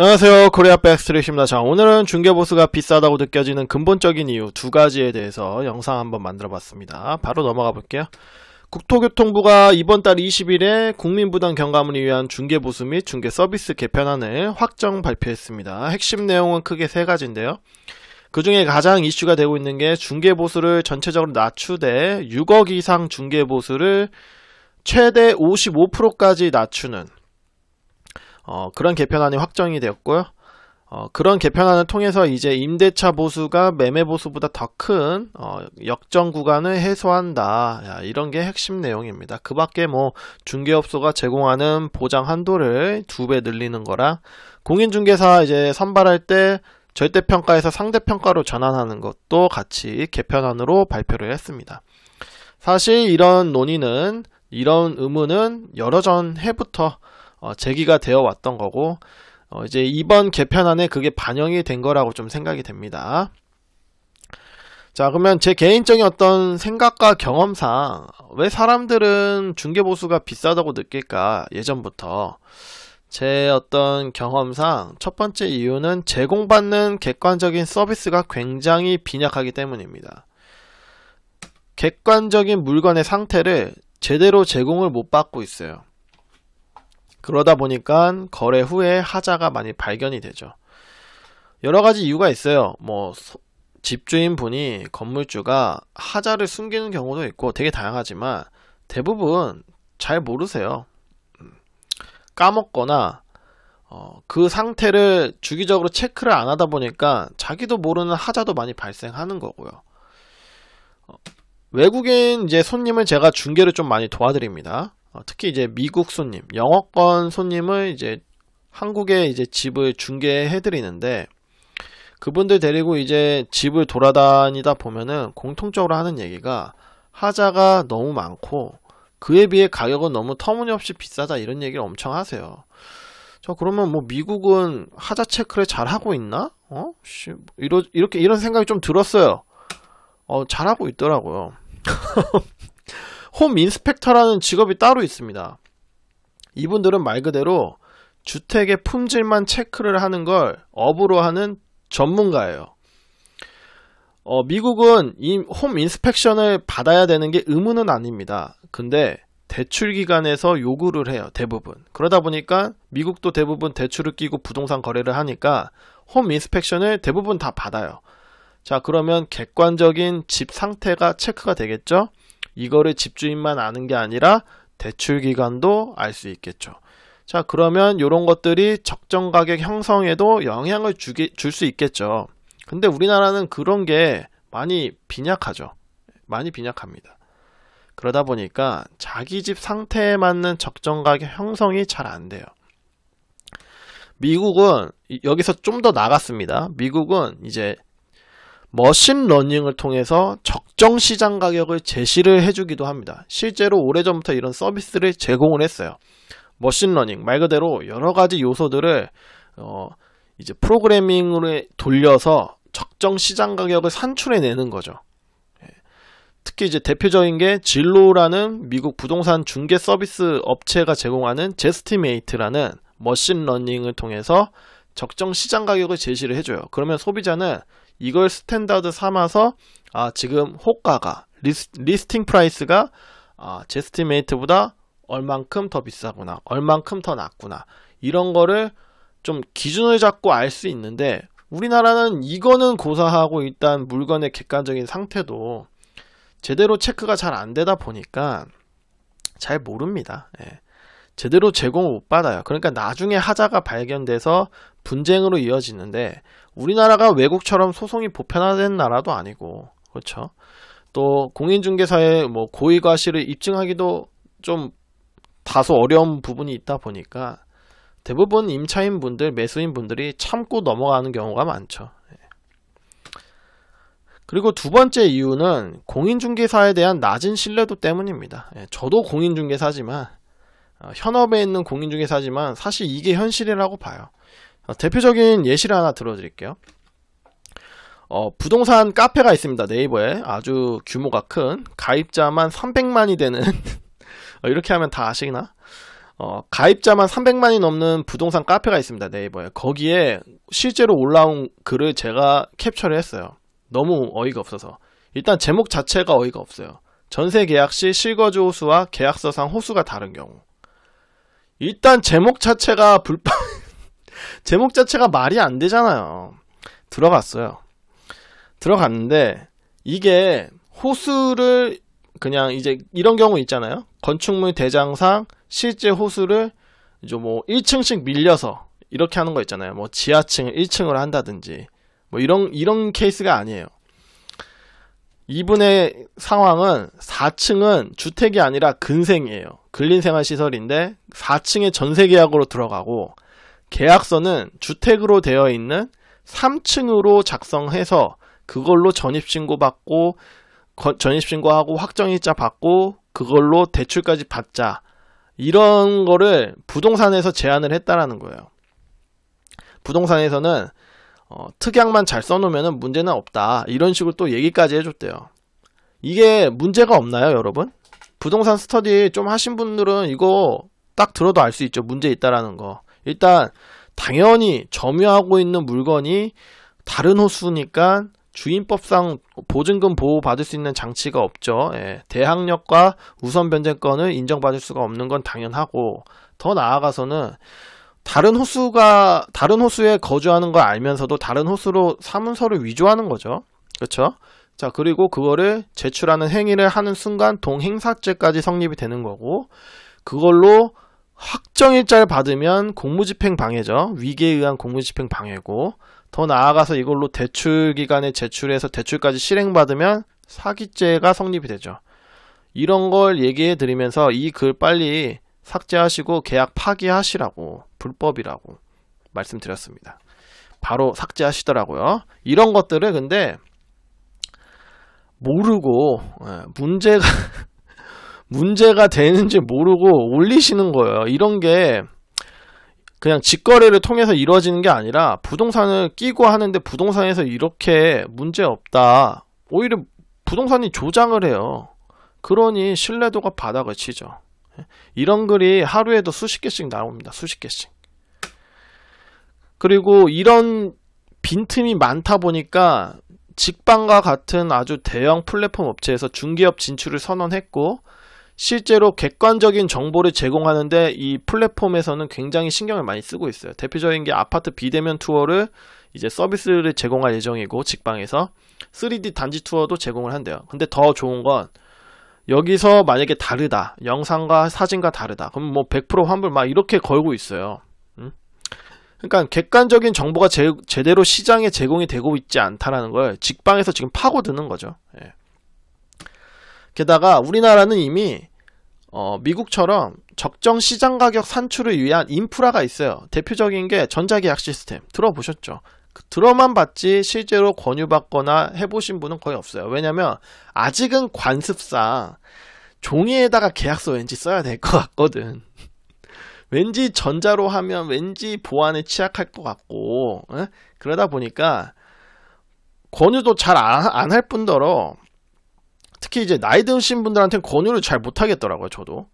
안녕하세요. 코리아 백스트릿입니다. 자, 오늘은 중개보수가 비싸다고 느껴지는 근본적인 이유 두 가지에 대해서 영상 한번 만들어 봤습니다. 바로 넘어가 볼게요. 국토교통부가 이번 달 20일에 국민부담 경감을 위한 중개보수 및 중개서비스 개편안을 확정 발표했습니다. 핵심 내용은 크게 세 가지인데요. 그 중에 가장 이슈가 되고 있는 게 중개보수를 전체적으로 낮추되 6억 이상 중개보수를 최대 55%까지 낮추는 어, 그런 개편안이 확정이 되었고요. 어, 그런 개편안을 통해서 이제 임대차 보수가 매매 보수보다 더큰 어, 역정 구간을 해소한다. 야, 이런 게 핵심 내용입니다. 그 밖에 뭐 중개업소가 제공하는 보장 한도를 두 배 늘리는 거라 공인중개사 이제 선발할 때 절대평가에서 상대평가로 전환하는 것도 같이 개편안으로 발표를 했습니다. 사실 이런 논의는 이런 의문은 여러 전 해부터 어, 제기가 되어 왔던 거고 어, 이제 이번 개편안에 그게 반영이 된 거라고 좀 생각이 됩니다. 자 그러면 제 개인적인 어떤 생각과 경험상 왜 사람들은 중개보수가 비싸다고 느낄까 예전부터 제 어떤 경험상 첫 번째 이유는 제공받는 객관적인 서비스가 굉장히 빈약하기 때문입니다. 객관적인 물건의 상태를 제대로 제공을 못 받고 있어요. 그러다 보니까 거래 후에 하자가 많이 발견이 되죠. 여러 가지 이유가 있어요. 뭐 집주인 분이 건물주가 하자를 숨기는 경우도 있고 되게 다양하지만 대부분 잘 모르세요. 음, 까먹거나 어, 그 상태를 주기적으로 체크를 안 하다 보니까 자기도 모르는 하자도 많이 발생하는 거고요. 어, 외국인 이제 손님을 제가 중계를좀 많이 도와드립니다. 어, 특히 이제 미국 손님, 영어권 손님을 이제 한국에 이제 집을 중개해 드리는데 그분들 데리고 이제 집을 돌아다니다 보면은 공통적으로 하는 얘기가 하자가 너무 많고 그에 비해 가격은 너무 터무니없이 비싸다 이런 얘기를 엄청 하세요. 저 그러면 뭐 미국은 하자 체크를 잘 하고 있나? 어? 씨, 이러, 이렇게 이런 생각이 좀 들었어요. 어, 잘하고 있더라고요. 홈 인스펙터라는 직업이 따로 있습니다. 이분들은 말 그대로 주택의 품질만 체크를 하는 걸 업으로 하는 전문가예요. 어, 미국은 이 홈 인스펙션을 받아야 되는 게 의무는 아닙니다. 근데 대출 기관에서 요구를 해요. 대부분. 그러다 보니까 미국도 대부분 대출을 끼고 부동산 거래를 하니까 홈 인스펙션을 대부분 다 받아요. 자, 그러면 객관적인 집 상태가 체크가 되겠죠? 이거를 집주인만 아는 게 아니라 대출 기관도 알 수 있겠죠. 자, 그러면 이런 것들이 적정 가격 형성에도 영향을 줄 수 있겠죠. 근데 우리나라는 그런 게 많이 빈약하죠. 많이 빈약합니다. 그러다 보니까 자기 집 상태에 맞는 적정 가격 형성이 잘 안 돼요. 미국은 여기서 좀 더 나갔습니다. 미국은 이제 머신러닝을 통해서 적정 시장 가격을 제시를 해주기도 합니다. 실제로 오래전부터 이런 서비스를 제공을 했어요. 머신러닝 말 그대로 여러 가지 요소들을 어 이제 프로그래밍으로 돌려서 적정 시장 가격을 산출해 내는 거죠. 예. 특히 이제 대표적인 게 진로라는 미국 부동산 중개 서비스 업체가 제공하는 제스티메이트라는 머신러닝을 통해서 적정 시장 가격을 제시를 해줘요. 그러면 소비자는 이걸 스탠다드 삼아서 아, 지금 호가가 리스, 팅 프라이스가 아, 제스티메이트보다 얼만큼 더 비싸구나, 얼만큼 더 낮구나 이런 거를 좀 기준을 잡고 알 수 있는데 우리나라는 이거는 고사하고 일단 물건의 객관적인 상태도 제대로 체크가 잘 안 되다 보니까 잘 모릅니다. 예. 제대로 제공을 못 받아요. 그러니까 나중에 하자가 발견돼서 분쟁으로 이어지는데 우리나라가 외국처럼 소송이 보편화된 나라도 아니고 그렇죠. 또 공인중개사의 뭐 고의과실을 입증하기도 좀 다소 어려운 부분이 있다 보니까 대부분 임차인 분들, 매수인 분들이 참고 넘어가는 경우가 많죠. 예. 그리고 두 번째 이유는 공인중개사에 대한 낮은 신뢰도 때문입니다. 예, 저도 공인중개사지만 어, 현업에 있는 공인중개사지만 사실 이게 현실이라고 봐요. 어, 대표적인 예시를 하나 들어드릴게요. 어, 부동산 카페가 있습니다. 네이버에 아주 규모가 큰 가입자만 300만이 되는 어, 이렇게 하면 다 아시나? 어, 가입자만 300만이 넘는 부동산 카페가 있습니다. 네이버에 거기에 실제로 올라온 글을 제가 캡처를 했어요. 너무 어이가 없어서 일단 제목 자체가 어이가 없어요. 전세 계약 시 실거주 호수와 계약서상 호수가 다른 경우 일단 제목 자체가 불법 제목 자체가 말이 안 되잖아요. 들어갔어요. 들어갔는데 이게 호수를 그냥 이제 이런 경우 있잖아요. 건축물 대장상 실제 호수를 이제 뭐 1층씩 밀려서 이렇게 하는 거 있잖아요. 뭐 지하층을 1층으로 한다든지 뭐 이런 이런 케이스가 아니에요. 이분의 상황은 4층은 주택이 아니라 근생이에요. 근린생활시설인데 4층에 전세계약으로 들어가고 계약서는 주택으로 되어 있는 3층으로 작성해서 그걸로 전입신고 받고 전입신고하고 확정일자 받고 그걸로 대출까지 받자 이런 거를 부동산에서 제안을 했다라는 거예요. 부동산에서는 어, 특약만 잘 써놓으면 문제는 없다 이런 식으로 또 얘기까지 해줬대요. 이게 문제가 없나요, 여러분? 부동산 스터디 좀 하신 분들은 이거 딱 들어도 알 수 있죠. 문제 있다라는 거. 일단 당연히 점유하고 있는 물건이 다른 호수니까 주인법상 보증금 보호 받을 수 있는 장치가 없죠. 예, 대항력과 우선 변제권을 인정받을 수가 없는 건 당연하고 더 나아가서는 다른 호수가 다른 호수에 거주하는 걸 알면서도 다른 호수로 사문서를 위조하는 거죠. 그렇죠? 자 그리고 그거를 제출하는 행위를 하는 순간 동행사죄까지 성립이 되는 거고 그걸로 확정일자를 받으면 공무집행 방해죠. 위계에 의한 공무집행 방해고 더 나아가서 이걸로 대출 기간에 제출해서 대출까지 실행받으면 사기죄가 성립이 되죠. 이런 걸 얘기해 드리면서 이 글 빨리 삭제하시고 계약 파기하시라고 불법이라고 말씀드렸습니다. 바로 삭제하시더라고요. 이런 것들을 근데 모르고 예, 문제가 문제가 되는지 모르고 올리시는 거예요. 이런 게 그냥 직거래를 통해서 이루어지는 게 아니라 부동산을 끼고 하는데 부동산에서 이렇게 문제 없다. 오히려 부동산이 조장을 해요. 그러니 신뢰도가 바닥을 치죠. 이런 글이 하루에도 수십 개씩 나옵니다. 수십 개씩. 그리고 이런 빈틈이 많다 보니까 직방과 같은 아주 대형 플랫폼 업체에서 중개업 진출을 선언했고 실제로 객관적인 정보를 제공하는데 이 플랫폼에서는 굉장히 신경을 많이 쓰고 있어요. 대표적인 게 아파트 비대면 투어를 이제 서비스를 제공할 예정이고 직방에서 3D 단지 투어도 제공을 한대요. 근데 더 좋은 건 여기서 만약에 다르다. 영상과 사진과 다르다. 그럼 뭐 100% 환불 막 이렇게 걸고 있어요. 음? 그러니까 객관적인 정보가 제, 제대로 시장에 제공이 되고 있지 않다라는 걸 직방에서 지금 파고드는 거죠. 예. 게다가 우리나라는 이미 어, 미국처럼 적정 시장 가격 산출을 위한 인프라가 있어요. 대표적인 게 전자계약 시스템. 들어보셨죠? 그 들어만 봤지 실제로 권유받거나 해보신 분은 거의 없어요. 왜냐면 아직은 관습상 종이에다가 계약서 왠지 써야 될 것 같거든. 왠지 전자로 하면 왠지 보안에 취약할 것 같고 에? 그러다 보니까 권유도 잘 안 할 뿐더러 특히 이제 나이 드신 분들한테는 권유를 잘 못하겠더라고요, 저도.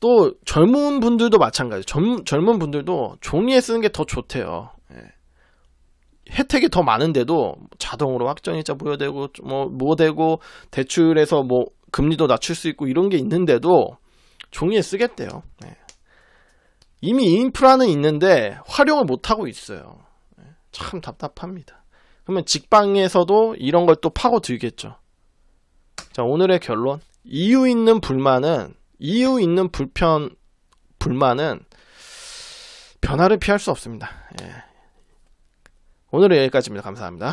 또 젊은 분들도 마찬가지. 젊, 젊은 분들도 종이에 쓰는 게 더 좋대요. 예. 혜택이 더 많은데도 자동으로 확정이자 무여되고뭐 뭐되고 대출에서 뭐 금리도 낮출 수 있고 이런 게 있는데도 종이에 쓰겠대요. 예. 이미 인프라는 있는데 활용을 못 하고 있어요. 예. 참 답답합니다. 그러면 직방에서도 이런 걸 또 파고들겠죠. 자, 오늘의 결론. 이유 있는 불만은, 이유 있는 불편, 불만은 변화를 피할 수 없습니다. 예. 오늘은 여기까지입니다. 감사합니다.